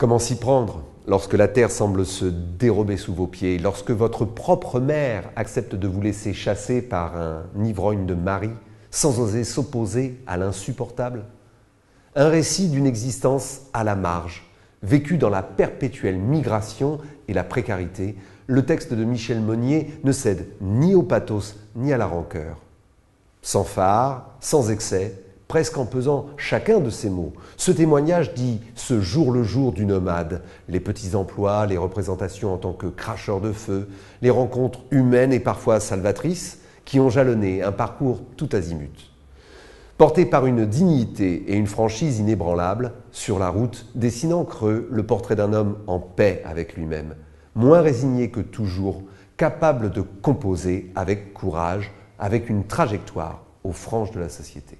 Comment s'y prendre lorsque la terre semble se dérober sous vos pieds, lorsque votre propre mère accepte de vous laisser chasser par un ivrogne de mari sans oser s'opposer à l'insupportable Un récit d'une existence à la marge, vécue dans la perpétuelle migration et la précarité, le texte de Michel Monnier ne cède ni au pathos ni à la rancœur. Sans phare, sans excès, presque en pesant chacun de ces mots. Ce témoignage dit ce jour le jour du nomade, les petits emplois, les représentations en tant que cracheur de feu, les rencontres humaines et parfois salvatrices qui ont jalonné un parcours tout azimut. Porté par une dignité et une franchise inébranlables, sur la route, dessinant creux le portrait d'un homme en paix avec lui-même, moins résigné que toujours, capable de composer avec courage, avec une trajectoire aux franges de la société.